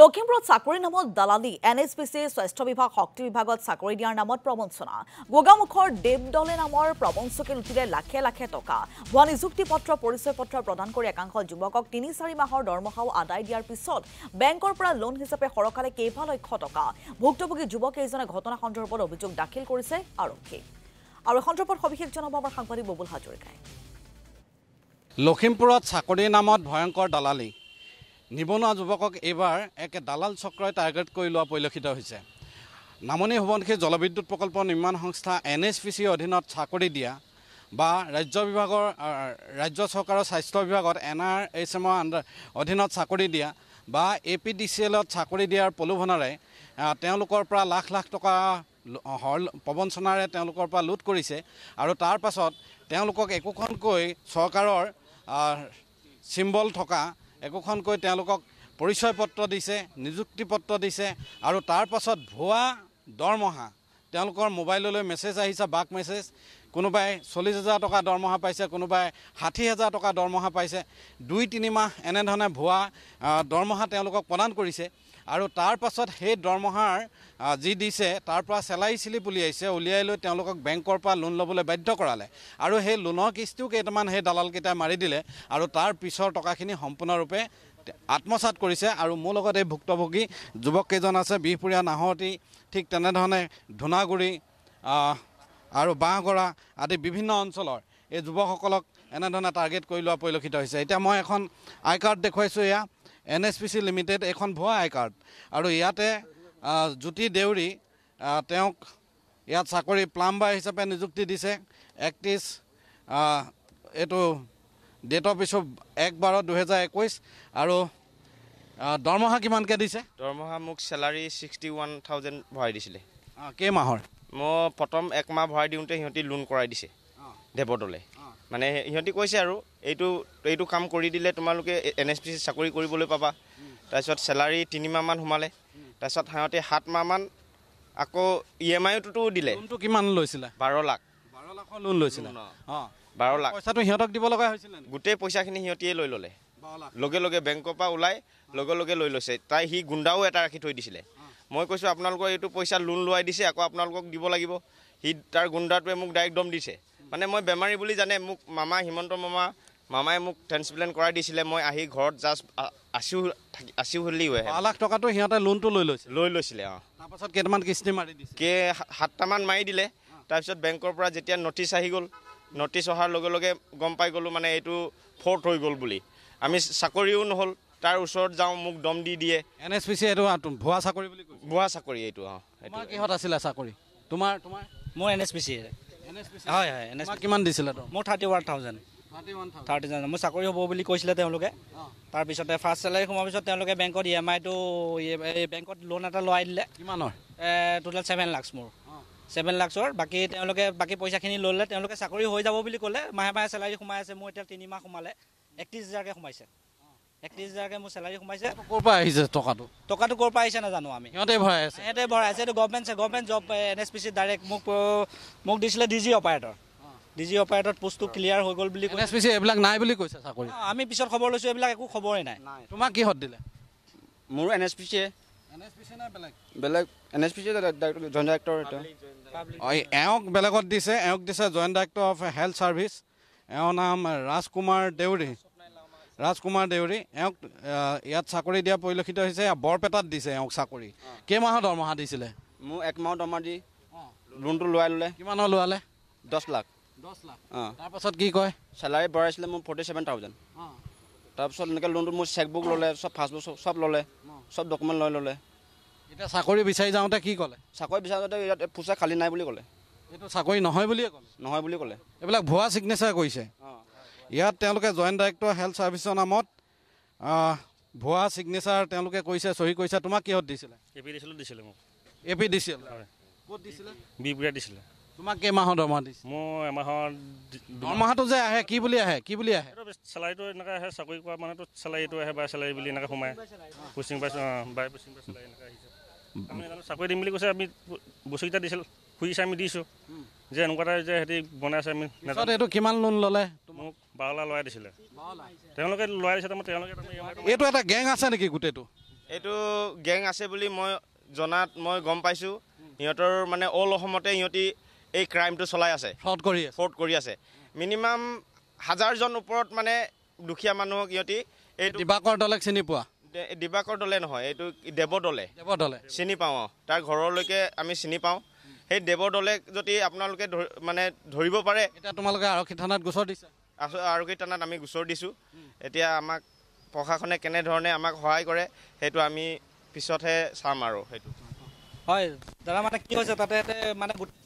লখিমপুৰত চাকৰি নামত দালালি এন এছ পি চিৰ স্বাস্থ্য বিভাগ শক্তি বিভাগত চাকৰি দিয়াৰ নামত প্ৰবঞ্চনা গোগামুখৰ দেৱদলে নামৰ প্ৰবঞ্চকে লুটিলে লাখে লাখে টকা ভুৱা নিযুক্তি পত্ৰ পৰিচয় পত্ৰ প্ৰদান কৰি একাংশ যুৱকক তিনি চাৰি মাহৰ দৰমহাও আদায় দিয়াৰ পিছত বেংকৰ পৰা লোন হিচাপে সৰকালে কেইবালক্ষ টকা ভুক্তভোগী যুৱকেইজনে ঘটনা সন্দৰ্ভত অভিযোগ দাখিল কৰিছে আৰক্ষী আৰু সন্দৰ্ভত সবিশেষ জনাব আমাৰ সাংবাদিক ববুল হাজৰিকাই লখিমপুৰত চাকৰি নামত ভয়ংকৰ দালালী নিবনুৱা যুৱকক এইবাৰ এক দালাল চক্ৰই টাৰ্গেট কৰি লোৱা পৰিলক্ষিত হৈছে নামনি সোৱণশিৰ জলবিদ্যুৎ প্ৰকল্প নিৰ্মাণ সংস্থা এন এইচ পি চিৰ অধীনত চাকৰি দিয়া বা ৰাজ্য বিভাগৰ ৰাজ্য চৰকাৰৰ স্বাস্থ্য বিভাগত এন আৰ এইচ এমৰ আণ্ডাৰ অধীনত চাকৰি দিয়া বা এ পি ডি চি এলত চাকৰি দিয়াৰ প্ৰলোভনাৰে তেওঁলোকৰ পৰা লাখ লাখ টকা হৰ প্ৰবঞ্চনাৰে তেওঁলোকৰ পৰা লোট কৰিছে আৰু তাৰ পাছত তেওঁলোকক একোখনকৈ চৰকাৰৰ চিম্বল থকা একোখনকৈ তেওঁলোকক পৰিচয় পত্ৰ দিছে নিযুক্তি পত্ৰ দিছে আৰু তাৰ পাছত ভুৱা দৰমহা তেওঁলোকৰ মোবাইললৈ মেছেজ আহিছে বাক মেছেজ কোনোবাই চল্লিছ হাজাৰ টকা দৰমহা পাইছে কোনোবাই ষাঠি হাজাৰ টকা দৰমহা পাইছে দুই তিনিমাহ এনেধৰণে ভুৱা দৰমহা তেওঁলোকক প্ৰদান কৰিছে আৰু তাৰ পাছত সেই দৰমহাৰ যি দিছে তাৰ পৰা চেলাই চিলিপ উলিয়াইছে উলিয়াই লৈ তেওঁলোকক বেংকৰ পৰা লোন ল'বলৈ বাধ্য কৰালে আৰু সেই লোনৰ কিস্তিও কেইটামান সেই দালালকেইটাই মাৰি দিলে আৰু তাৰ পিছৰ টকাখিনি সম্পূৰ্ণৰূপে আত্মসাত কৰিছে আৰু মোৰ লগত এই ভুক্তভোগী যুৱক কেইজন আছে বিহপুৰীয়া নাহৰতি ঠিক তেনেধৰণে ধূনাগুৰি আৰু বাঁহগড়া আদি বিভিন্ন অঞ্চলৰ এই যুৱকসকলক এনেধৰণে টাৰ্গেট কৰি লোৱা পৰিলক্ষিত হৈছে এতিয়া মই এখন আই কাৰ্ড দেখুৱাইছোঁ এয়া N S P C limited এখন ভুৱা আই কাৰ্ড আৰু ইয়াতে জ্যোতি দেউৰী তেওঁক ইয়াত চাকৰি প্লাম্বাৰ হিচাপে নিযুক্তি দিছে একত্ৰিছ এইটো ডেট অফ ইছ্যু এক বাৰ দুহেজাৰ একৈছ আৰু দৰমহা কিমানকৈ দিছে দৰমহা মোক চেলাৰী ছিক্সটি ওৱান থাউজেণ্ড ভৰাই দিছিলে অঁ কেইমাহৰ মই প্ৰথম একমাহ ভৰাই দিওঁতে সিহঁতি লোন কৰাই দিছে দেৱদলে মানে সিহঁতি কৈছে আৰু এইটো এইটো কাম কৰি দিলে তোমালোকে এন এছ পি চি চাকৰি কৰিবলৈ পাবা তাৰপিছত চেলাৰী তিনিমাহমান সোমালে তাৰপিছত সিহঁতে মাহমান আকৌ ই e এম আইটোতো দিলে কিমান লৈছিলে বাৰ লাখ বাৰ লাখৰ লোন লৈছিলে বাৰ লাখ পইচাটো সিহঁতক দিব লগা হৈছিলে গোটেই পইচাখিনি সিহঁতিয়ে লৈ ল'লে লগে লগে বেংকৰ পৰা ওলাই লগে লগে লৈ লৈছে তাই সি গুণ্ডাও এটা ৰাখি থৈ দিছিলে মই কৈছোঁ আপোনালোকৰ এইটো পইচা লোন লোৱাই দিছে আকৌ আপোনালোকক দিব লাগিব সি তাৰ গুণ্ডাটোৱে মোক ডাইৰেক্ট দম দিছে মানে মই বেমাৰী বুলি জানে মোক মামা হিমন্ত মামা মামাই মোক ট্ৰেন্সপ্লেণ্ট কৰাই দিছিলে মই আহি ঘৰত জাষ্ট আছো থাকি আছো হ'লেও পাঁচ লাখ টকাটো সিহঁতে লোনটো লৈ লৈছে লৈ লৈছিলে অঁ তাৰপাছত কেইটামান কিস্তি মাৰি দিছে কে সাতটামান মাৰি দিলে তাৰপিছত বেংকৰ পৰা যেতিয়া নটিচ আহি গ'ল নটিচ অহাৰ লগে লগে গম পাই গ'লোঁ মানে এইটো ফৰ্ট হৈ গ'ল বুলি আমি চাকৰিও নহ'ল তাৰ ওচৰত যাওঁ মোক দম দি দিয়ে এন এছ পি চি এইটো ভুৱা চাকৰি বুলি কৈছে ভুৱা চাকৰি এইটো অঁ কিহত আছিলে চাকৰি তোমাৰ তোমাৰ মোৰ N S P C N S P C হয় হয় এন এছ কিমান দিছিলে মোৰ thirty one thousand thirty one মোৰ চাকৰি হ'ব বুলি কৈছিলে তেওঁলোকে তাৰপিছতে ফাৰ্ষ্ট চেলাৰী সোমোৱাৰ পিছত তেওঁলোকে বেংকত ই এম আইটো এই বেংকত লোন এটা লোৱাই দিলে কিমানৰ টোটেল ছেভেন লাখছ মোৰ ছেভেন লাখছৰ বাকী তেওঁলোকে বাকী পইচাখিনি লৈ ল'লে তেওঁলোকে চাকৰি হৈ যাব বুলি ক'লে মাহে মাহে চেলাৰী সোমাই আছে মোৰ এতিয়া তিনি মাহ সোমালে একত্ৰিছ হাজাৰকৈ সোমাইছে একত্ৰিছ হাজাৰকে মোৰ চেলাৰি সোমাইছে ক'ৰ পৰা আহিছে টকাটো টকাটো ক'ৰ পৰা আহিছে নাজানো আমি সিহঁতে ভৰাই আছে সিহঁতে ভৰাই আছে এইটো government government job N S P C direct মোক মোক দিছিলে D G operator D G operator পোষ্টটো ক্লিয়াৰ হৈ গ'ল বুলি এন এছ পি চি এইবিলাক নাই বুলি কৈছে চাকৰি আমি পিছত খবৰ লৈছোঁ এইবিলাক একো খবৰেই নাই তোমাক কিহত দিলে মোৰ এন এছ পি চিয়ে বেলেগ N S P C joint director এতিয়া এওঁক বেলেগত দিছে এওঁক দিছে joint director of health service এওঁৰ নাম ৰাজকুমাৰ দেউৰী ৰাজকুমাৰ দেউৰী এওঁক ইয়াত চাকৰি দিয়া পৰিলক্ষিত হৈছে বৰপেটাত দিছে এওঁক চাকৰি কেইমাহৰ দৰমহা দিছিলে মোক একমাহৰ দৰমহা দি লোনটো লোৱাই ল'লে কিমানৰ লোৱালে দহ লাখ দহ লাখ অঁ তাৰপাছত কি কয় চেলাৰী বঢ়াইছিলে মোৰ ফৰ্টি চেভেন থাউজেণ্ড অঁ তাৰপিছত এনেকৈ লোনটো মোৰ চেকবুক ল'লে চব ফাষ্টবুক চব ল'লে চব ডকুমেণ্ট লৈ ল'লে এতিয়া চাকৰি বিচাৰি যাওঁতে কি ক'লে চাকৰি বিচাৰি যাওঁতে ইয়াত ফুচা খালী নাই বুলি ক'লে এইটো চাকৰি নহয় বুলিয়ে ক'লে নহয় বুলি ক'লে এইবিলাক ভুৱা চিগনেচাৰ কৰিছে ইয়াত তেওঁলোকে জইণ্ট ডাইৰেক্টৰ হেল্থ ছাৰ্ভিচৰ নামত ভুৱা চিগনেচাৰ তেওঁলোকে কৈছে চহী কৰিছে তোমাক কিহত দিছিলে এ পি ডিচিলত দিছিলে মোক এ পি ডিচিল ক'ত দিছিলে বিপুৰীয়া দিছিলে তোমাক কেইমাহৰ দৰমহা দিছে মোৰ এমাহৰ দৰমহাটো যে আহে কি বুলি আহে কি বুলি আহে চেলাৰীটো এনেকৈ আহে চাকৰি কৰা মানেতো চেলাৰীটো আহে বা চেলাৰী বুলি এনেকৈ সোমাই পোষ্টিং পাইছোঁ অঁ বাই পোষ্টিং পাইছোঁ এনেকৈ আহিছে চাকৰি দিম বুলি কৈছে আমি বস্তুকেইটা দিছিল খুজিছে আমি দিছোঁ যে এনেকুৱা এটা যে সিহঁতি বনাইছে আমি এইটো কিমান লোন ল'লে বাওলা লৰাই দিছিলে তেওঁলোকে লৰাই দিছে তাৰমানে তেওঁলোকে এইটো এটা গেং আছে নেকি গোটেইটো এইটো গেং আছে বুলি মই জনাত মই গম পাইছোঁ সিহঁতৰ মানে অল অসমতে সিহঁতি এই ক্ৰাইমটো চলাই আছে ফ্ৰড কৰি ফ্ৰড কৰি আছে মিনিমাম হাজাৰজন ওপৰত মানে দুখীয়া মানুহক সিহঁতি এই দিবাকৰ দলে চিনি পোৱা দিবাকৰ দলে নহয় এইটো দেৱ দলে দেৱ দলে চিনি পাওঁ আৰু তাৰ ঘৰলৈকে আমি চিনি পাওঁ সেই দেৱ দলে যদি আপোনালোকে মানে ধৰিব পাৰে এতিয়া তোমালোকে আৰক্ষী থানাত গোচৰ দিছে আৰক্ষী থানাত আমি গোচৰ দিছোঁ এতিয়া আমাক প্ৰশাসনে কেনেধৰণে আমাক সহায় কৰে সেইটো আমি পিছতহে চাম আৰু সেইটো হয় দাদা মানে কি হৈছে তাতে মানে